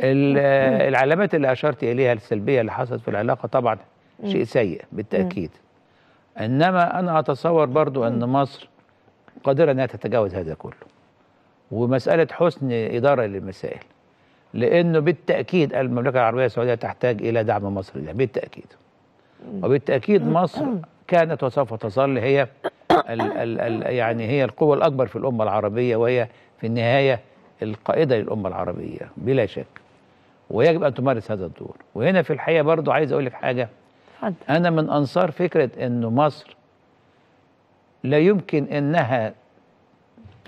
[SPEAKER 3] العلامات اللي اشرت اليها السلبيه اللي حصلت في العلاقه طبعا شيء سيء بالتاكيد انما انا اتصور برضو ان مصر قادره انها تتجاوز هذا كله ومساله حسن اداره للمسائل لانه بالتاكيد المملكه العربيه السعوديه تحتاج الى دعم مصر ده بالتاكيد وبالتاكيد مصر كانت وسوف تظل هي الـ الـ الـ يعني هي القوه الاكبر في الامه العربيه وهي في النهايه القائده للامه العربيه بلا شك ويجب أن تمارس هذا الدور وهنا في الحقيقة برضو عايز أقول لك حاجة حد. أنا من أنصار فكرة أنه مصر لا يمكن أنها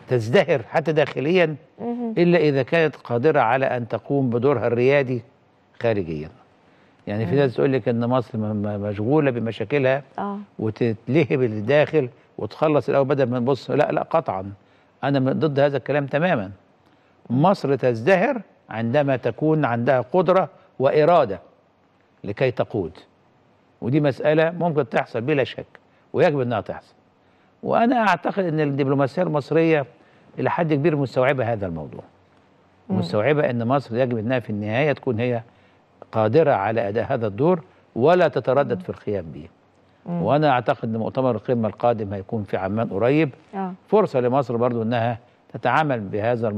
[SPEAKER 3] تزدهر حتى داخليا إلا إذا كانت قادرة على أن تقوم بدورها الريادي خارجيا يعني في ناس تقول لك ان مصر مشغوله بمشاكلها آه. وتتلهي بالداخل وتخلص الاول بدل ما نبص لا لا قطعا انا ضد هذا الكلام تماما مصر تزدهر عندما تكون عندها قدرة وإرادة لكي تقود ودي مسألة ممكن تحصل بلا شك ويجب أنها تحصل وأنا أعتقد أن الدبلوماسية المصرية إلى حد كبير مستوعبة هذا الموضوع مستوعبة أن مصر يجب أنها في النهاية تكون هي قادرة على أداء هذا الدور ولا تتردد في القيام به وأنا أعتقد أن مؤتمر القمة القادم هيكون في عمان قريب آه. فرصة لمصر برضو أنها تتعامل بهذا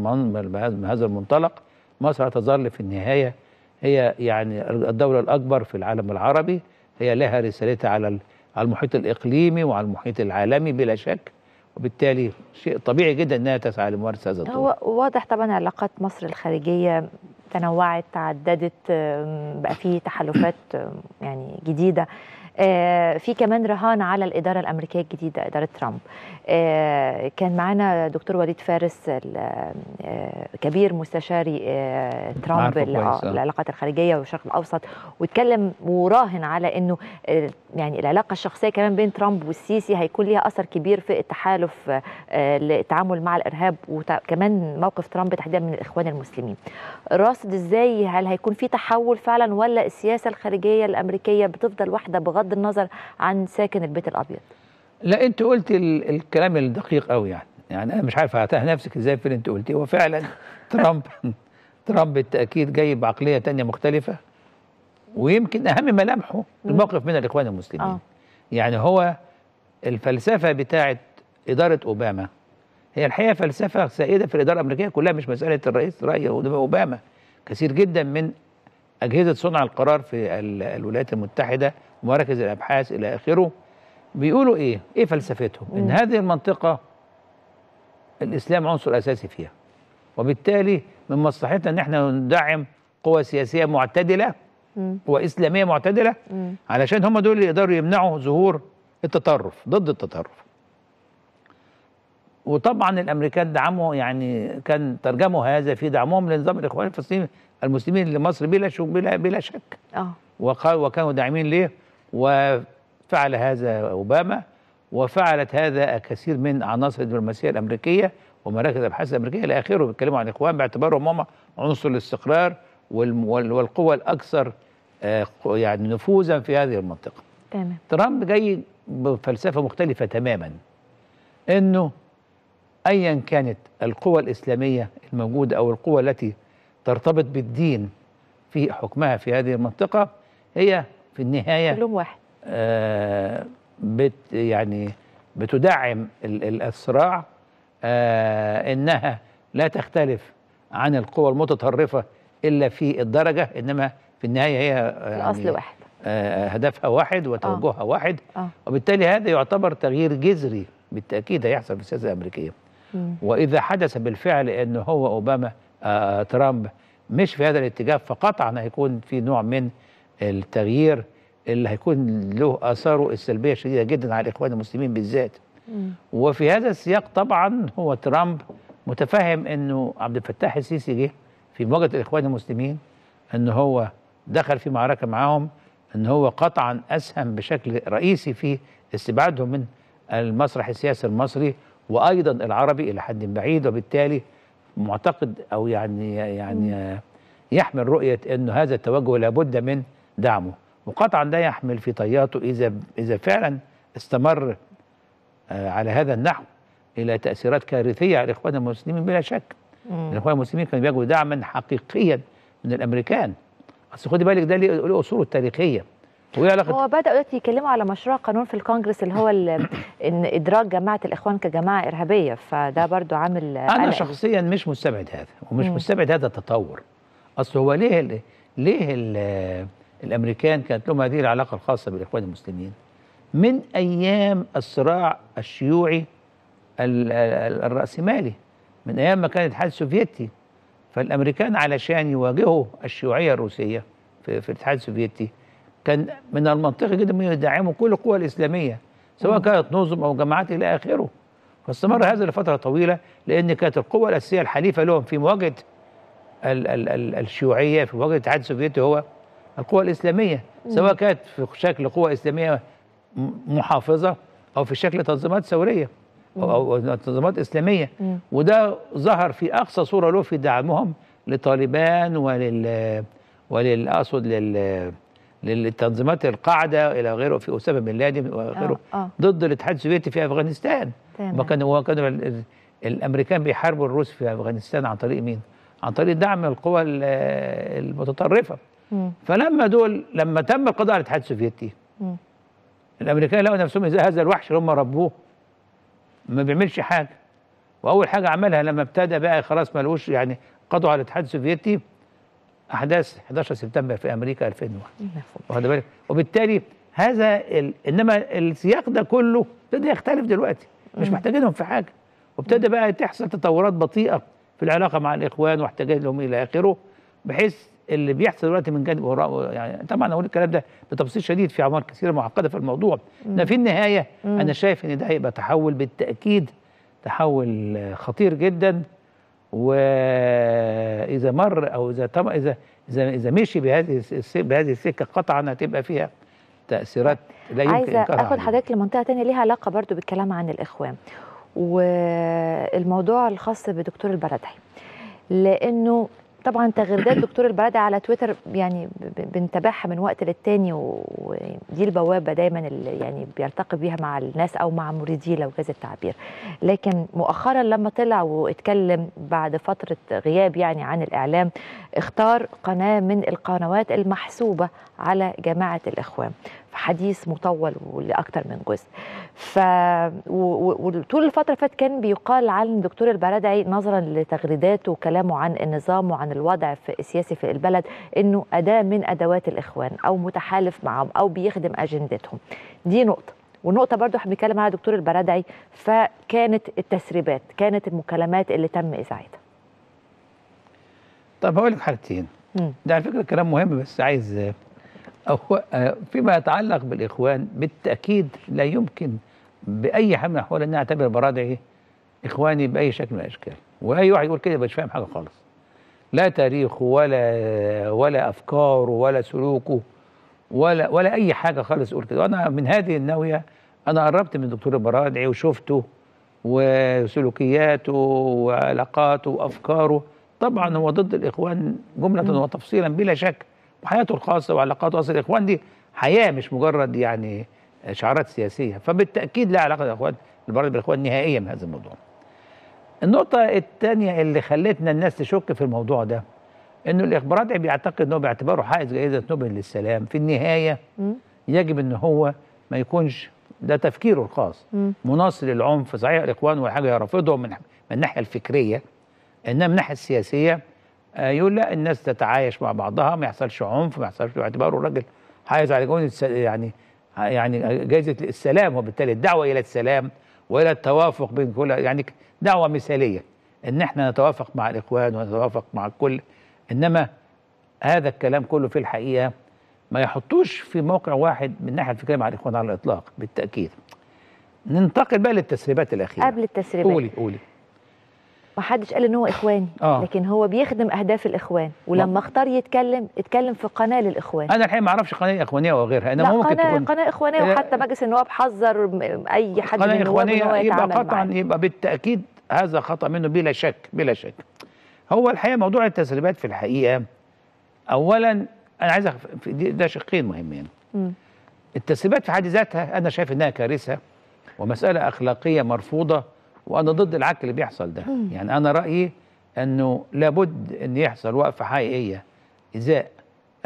[SPEAKER 3] بهذا المنطلق مصر هتظل في النهاية هي يعني الدولة الأكبر في العالم العربي هي لها رسالتها على المحيط الإقليمي وعلى المحيط العالمي بلا شك وبالتالي شيء طبيعي جدا انها تسعى لممارسه هذا الدور هو
[SPEAKER 2] واضح طبعا علاقات مصر الخارجيه تنوعت تعددت بقى في تحالفات يعني جديده آه، في كمان رهان على الاداره الامريكيه الجديده اداره ترامب آه، كان معانا دكتور وليد فارس آه، كبير مستشاري ترامب للعلاقات الخارجيه والشرق الاوسط واتكلم وراهن على انه يعني العلاقه الشخصيه كمان بين ترامب والسيسي هيكون ليها اثر كبير في التحالف للتعامل مع الارهاب وكمان موقف ترامب تحديدا من الاخوان المسلمين راصد ازاي هل هيكون في تحول فعلا ولا السياسه الخارجيه الامريكيه بتفضل واحده بغض بغض النظر عن ساكن البيت الابيض
[SPEAKER 3] لا انت قلت الكلام الدقيق قوي يعني يعني انا مش عارف هتاه نفسك ازاي في اللي انت قلتيه هو فعلا ترامب ترامب بالتاكيد جاي بعقليه تانية مختلفه ويمكن اهم ملامحه الموقف من الاخوان المسلمين آه. يعني هو الفلسفه بتاعه اداره اوباما هي الحقيقه فلسفه سائده في الاداره الامريكيه كلها مش مساله الرئيس راي اوباما كثير جدا من اجهزه صنع القرار في الولايات المتحده مراكز الابحاث الى اخره بيقولوا ايه ايه فلسفتهم ان هذه المنطقه الاسلام عنصر اساسي فيها وبالتالي من مصلحتنا ان احنا ندعم قوى سياسيه معتدله قوى اسلاميه معتدله علشان هم دول اللي يقدروا يمنعوا ظهور التطرف ضد التطرف وطبعا الامريكان دعموا يعني كان ترجموا هذا في دعمهم لنظام الاخوان الفلسطيني المسلمين لمصر بلا بلا بلا شك اه وكانوا داعمين ليه؟ وفعل هذا أوباما وفعلت هذا كثير من عناصر الدبلوماسية الأمريكية ومراكز الأبحاث الأمريكية إلى آخره بيتكلموا عن الإخوان باعتبارهم هم عنصر الاستقرار والقوة الأكثر آه، يعني نفوذا في هذه المنطقة تمام ترامب جاي بفلسفة مختلفة تماما أنه أيا كانت القوى الإسلامية الموجودة أو القوى التي ترتبط بالدين في حكمها في هذه المنطقة هي في النهايه كلهم واحد آه بت يعني بتدعم الصراع آه انها لا تختلف عن القوى المتطرفه الا في الدرجه انما في النهايه هي يعني الاصل واحد آه، هدفها واحد وتوجهها آه. واحد آه. وبالتالي هذا يعتبر تغيير جذري بالتاكيد هيحصل في السياسه الامريكيه واذا حدث بالفعل ان هو اوباما آه ترامب مش في هذا الاتجاه فقطعا هيكون في نوع من التغيير اللي هيكون له اثاره السلبيه شديده جدا على الاخوان المسلمين بالذات. وفي هذا السياق طبعا هو ترامب متفهم انه عبد الفتاح السيسي جه في مواجهه الاخوان المسلمين ان هو دخل في معركه معاهم ان هو قطعا اسهم بشكل رئيسي في استبعادهم من المسرح السياسي المصري وايضا العربي الى حد بعيد وبالتالي معتقد او يعني يعني يحمل رؤيه انه هذا التوجه لابد من دعمه وقطعا لا يحمل في طياته إذا, إذا فعلا استمر آه، على هذا النحو إلى تأثيرات كارثية على الإخوان المسلمين بلا شك الإخوان المسلمين كانوا بيجوا دعما حقيقيا من الأمريكان أصل خدي بالك ده له أصوله التاريخية علاقة
[SPEAKER 2] هو بدأوا دلوقتي يتكلموا على مشروع قانون في الكونجرس اللي هو إن إدراك جماعة الإخوان كجماعة إرهابية فده برضو عامل
[SPEAKER 3] أنا شخصيا مش مستبعد هذا ومش مم. مستبعد هذا التطور أصل هو ليه ال ليه ال الامريكان كانت لهم هذه العلاقه الخاصه بالاخوان المسلمين من ايام الصراع الشيوعي الراسمالي من ايام ما كان الاتحاد السوفيتي فالامريكان علشان يواجهوا الشيوعيه الروسيه في, في الاتحاد السوفيتي كان من المنطقي جدا يدعموا كل القوى الاسلاميه سواء كانت نظم او جماعات الى اخره فاستمر هذا لفتره طويله لان كانت القوه الاساسيه الحليفه لهم في مواجهه ال ال ال الشيوعيه في مواجهه الاتحاد السوفيتي هو القوى الإسلامية سواء كانت في شكل قوى إسلامية محافظة أو في شكل تنظيمات ثورية أو تنظيمات إسلامية وده ظهر في أقصى صورة له في دعمهم لطالبان ولل وللأقصد لل للتنظيمات القاعدة إلى غيره في أسامة بن لادن وغيره آه آه. ضد الاتحاد السوفيتي في أفغانستان ما كانوا كانوا الأمريكان بيحاربوا الروس في أفغانستان عن طريق مين؟ عن طريق دعم القوى المتطرفة فلما دول لما تم القضاء على الاتحاد السوفيتي الامريكان لقوا نفسهم ازاي هذا الوحش اللي هم ربوه ما بيعملش حاجه واول حاجه عملها لما ابتدى بقى خلاص مالوش يعني قضوا على الاتحاد السوفيتي احداث 11 سبتمبر في امريكا 2001 واخد بالك وبالتالي هذا ال... انما السياق ده كله ابتدى يختلف دلوقتي مش محتاجينهم في حاجه وابتدى بقى تحصل تطورات بطيئه في العلاقه مع الاخوان واحتجاجهم الى اخره بحيث اللي بيحصل دلوقتي من جانب يعني طبعا اقول الكلام ده بتفصيل شديد في اعمار كثيره معقده في الموضوع ان في النهايه مم. انا شايف ان ده هيبقى تحول بالتاكيد تحول خطير جدا واذا مر او اذا طم... اذا اذا اذا مشي بهذه بهذه السكه قطعا هتبقى فيها تاثيرات لا يمكن عايزه اخد
[SPEAKER 2] حضرتك لمنطقه ثانيه ليها علاقه برضو بالكلام عن الاخوان والموضوع الخاص بدكتور البردعي لانه طبعا تغريدات دكتور البلد على تويتر يعني بنتابعها من وقت للتاني ودي البوابه دايما اللي يعني بيرتقي بيها مع الناس او مع مريديه لو جاز التعبير لكن مؤخرا لما طلع واتكلم بعد فتره غياب يعني عن الاعلام اختار قناه من القنوات المحسوبه على جماعة الإخوان حديث مطول ولأكثر من جزء ف وطول الفترة اللي فاتت كان بيقال عن دكتور البرادعي نظرا لتغريداته وكلامه عن النظام وعن الوضع في السياسي في البلد انه أداة من أدوات الإخوان أو متحالف معهم أو بيخدم أجندتهم دي نقطة ونقطه برضو احنا بنتكلم على دكتور البرادعي فكانت التسريبات كانت المكالمات اللي تم اذاعتها
[SPEAKER 3] طب هقول لك حاجتين ده على فكره كلام مهم بس عايز هو آه، فيما يتعلق بالإخوان بالتأكيد لا يمكن بأي حال من الأحوال أن أعتبر برادعي إخواني بأي شكل من الأشكال وأي واحد يقول كده مش فاهم حاجة خالص لا تاريخه ولا ولا أفكاره ولا سلوكه ولا ولا أي حاجة خالص يقول كده وأنا من هذه الناوية أنا قربت من الدكتور البرادعي وشفته وسلوكياته وعلاقاته وأفكاره طبعا هو ضد الإخوان جملة وتفصيلا بلا شك وحياته الخاصه وعلاقاته اصل الاخوان دي حياه مش مجرد يعني شعارات سياسيه فبالتاكيد لا علاقه الاخوان البرد بالاخوان نهائيا من هذا الموضوع. النقطه الثانيه اللي خلتنا الناس تشك في الموضوع ده انه الاخبارات بيعتقد انه باعتباره حائز جائزه نوبل للسلام في النهايه م. يجب ان هو ما يكونش ده تفكيره الخاص مناصر للعنف صحيح الاخوان والحاجه حاجه يرفضهم من, من الناحيه الفكريه انما من الناحيه السياسيه يقول لا الناس تتعايش مع بعضها ما يحصلش عنف ما يحصلش باعتباره الراجل حائز على جون يعني يعني جائزه السلام وبالتالي الدعوه الى السلام والى التوافق بين كل يعني دعوه مثاليه ان احنا نتوافق مع الاخوان ونتوافق مع الكل انما هذا الكلام كله في الحقيقه ما يحطوش في موقع واحد من الناحيه الفكريه مع الاخوان على الاطلاق بالتاكيد ننتقل بقى للتسريبات الاخيره قبل
[SPEAKER 2] التسريبات قولي قولي ما حدش قال ان هو اخواني آه. لكن هو بيخدم اهداف الاخوان ولما اختار يتكلم اتكلم في قناه للاخوان
[SPEAKER 3] انا الحقيقه ما اعرفش قناه اخوانيه او غيرها انا ممكن قناة تكون قناه اخوانيه آه، وحتى
[SPEAKER 2] مجلس النواب حذر اي حد قناه اخوانيه يبقى قطعا
[SPEAKER 3] يبقى بالتاكيد هذا خطا منه بلا شك بلا شك هو الحقيقه موضوع التسريبات في الحقيقه اولا انا عايز ده شقين مهمين يعني. م. التسريبات في حد ذاتها انا شايف انها كارثه ومساله اخلاقيه مرفوضه وانا ضد العك اللي بيحصل ده مم. يعني انا رايي انه لابد ان يحصل وقفه حقيقيه ازاء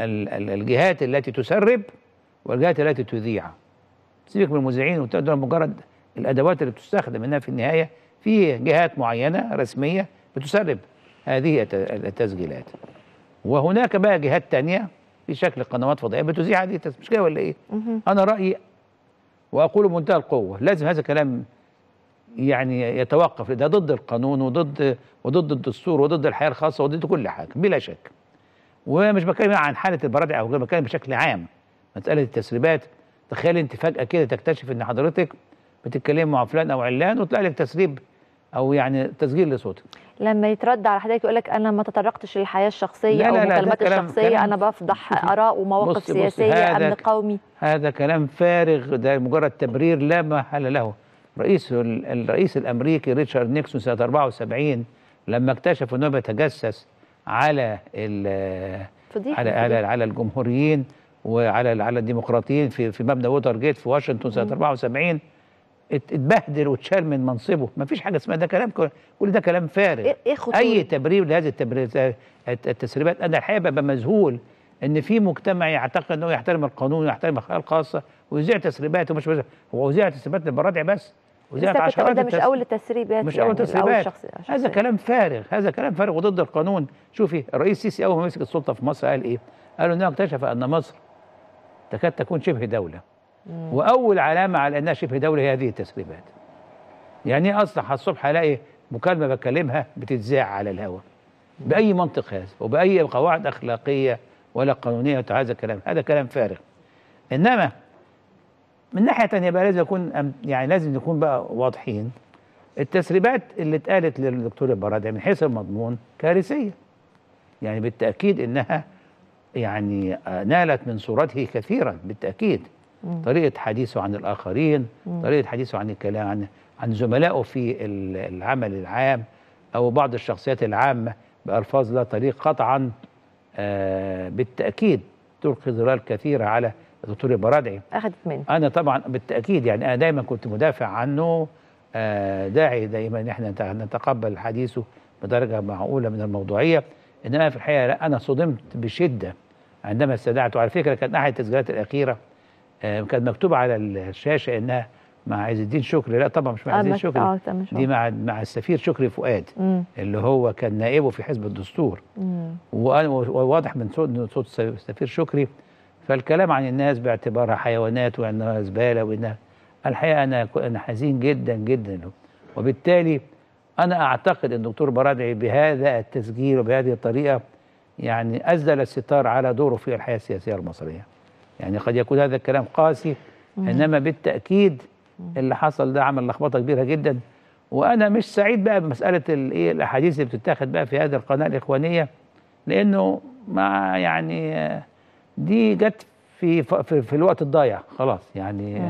[SPEAKER 3] الجهات التي تسرب والجهات التي تذيع سيبك من المذيعين وتقدر مجرد الادوات اللي بتستخدم انها في النهايه في جهات معينه رسميه بتسرب هذه التسجيلات وهناك بقى جهات تانية في شكل قنوات فضائيه بتذيع هذه مش كده ولا ايه؟ مم. انا رايي واقول بمنتهى القوه لازم هذا الكلام يعني يتوقف ده ضد القانون وضد وضد الدستور وضد الحياه الخاصه وضد كل حاجه بلا شك ومش بتكلم عن حاله البرادع او بتكلم بشكل عام مساله التسريبات تخيل انت فجاه كده تكتشف ان حضرتك بتتكلم مع فلان او علان وطلع لك تسريب او يعني تسجيل لصوتك
[SPEAKER 2] لما يترد على حضرتك يقول لك انا ما تطرقتش للحياه الشخصيه لا او المكالمات الشخصيه كلام انا بفضح اراء ومواقف بص سياسيه امن قومي
[SPEAKER 3] هذا كلام فارغ ده مجرد تبرير لا محل له رئيس الرئيس الامريكي ريتشارد نيكسون سنه 74 لما اكتشف انه بيتجسس على ال
[SPEAKER 2] على على على
[SPEAKER 3] الجمهوريين وعلى على الديمقراطيين في في مبنى ووتر جيت في واشنطن سنه 74 اتبهدل واتشال من منصبه ما فيش حاجه اسمها ده كلام كل ده كلام فارغ إيه, إيه اي تبرير لهذه التبرير التسريبات انا الحقيقه ببقى مذهول ان في مجتمع يعتقد انه يحترم القانون ويحترم الحياه الخاصه ويذيع تسريبات ومش هو ذيع تسريبات للبرادع بس وزينت عشرات ده مش اول
[SPEAKER 2] تسريبات مش اول يعني، تسريبات هذا
[SPEAKER 3] كلام فارغ هذا كلام فارغ وضد القانون شوفي الرئيس السيسي اول ما مسك السلطه في مصر قال ايه؟ قال انه اكتشف ان مصر تكاد تكون شبه دوله مم. واول علامه على انها شبه دوله هي هذه التسريبات يعني ايه اصلح الصبح الاقي مكالمه بكلمها بتتذاع على الهواء باي منطق هذا وباي قواعد اخلاقيه ولا قانونيه هذا كلام هذا كلام فارغ انما من ناحيه ثانيه بقى لازم اكون يعني لازم نكون بقى واضحين التسريبات اللي اتقالت للدكتور البرادعي من حيث المضمون كارثيه يعني بالتاكيد انها يعني آه، نالت من صورته كثيرا بالتاكيد مم. طريقه حديثه عن الاخرين مم. طريقه حديثه عن الكلام عن عن زملائه في العمل العام او بعض الشخصيات العامه بالفاظ لا طريق قطعا آه بالتاكيد تلقي ظلال كثيره على دكتور البرادعي اخذت منه انا طبعا بالتاكيد يعني انا دايما كنت مدافع عنه آه، داعي دايما ان احنا نتقبل حديثه بدرجه معقوله من الموضوعيه انما في الحقيقه لا انا صدمت بشده عندما استدعته على فكره كانت احد التسجيلات الاخيره آه، كانت مكتوب على الشاشه انها مع عز الدين شكري لا طبعا مش مع آه، عز الدين شكري دي مع مع السفير شكري فؤاد مم. اللي هو كان نائبه في حزب الدستور وواضح من صوت السفير شكري فالكلام عن الناس باعتبارها حيوانات وانها زباله وانها الحقيقه انا انا حزين جدا جدا وبالتالي انا اعتقد ان الدكتور برادعي بهذا التسجيل وبهذه الطريقه يعني أزل الستار على دوره في الحياة السياسية المصرية يعني قد يكون هذا الكلام قاسي إنما بالتأكيد اللي حصل ده عمل لخبطة كبيرة جدا وأنا مش سعيد بقى بمسألة الإيه الأحاديث اللي بتتاخد بقى في هذه القناة الإخوانية لأنه مع يعني دي جت في في, في الوقت الضايع خلاص يعني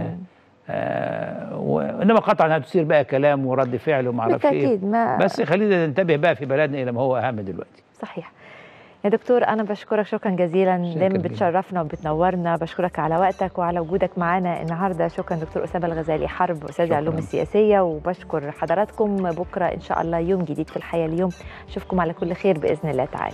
[SPEAKER 3] آه وانما قطعا هتثير بقى كلام ورد فعل وما اعرفش ايه
[SPEAKER 2] ما بس
[SPEAKER 3] خلينا ننتبه بقى في بلدنا الى ما هو اهم دلوقتي
[SPEAKER 2] صحيح يا دكتور انا بشكرك شكرا جزيلا دايما بتشرفنا وبتنورنا بشكرك على وقتك وعلى وجودك معانا النهارده شكرا دكتور اسامه الغزالي حرب استاذ العلوم السياسيه وبشكر حضراتكم بكره ان شاء الله يوم جديد في الحياه اليوم اشوفكم على كل خير باذن الله تعالى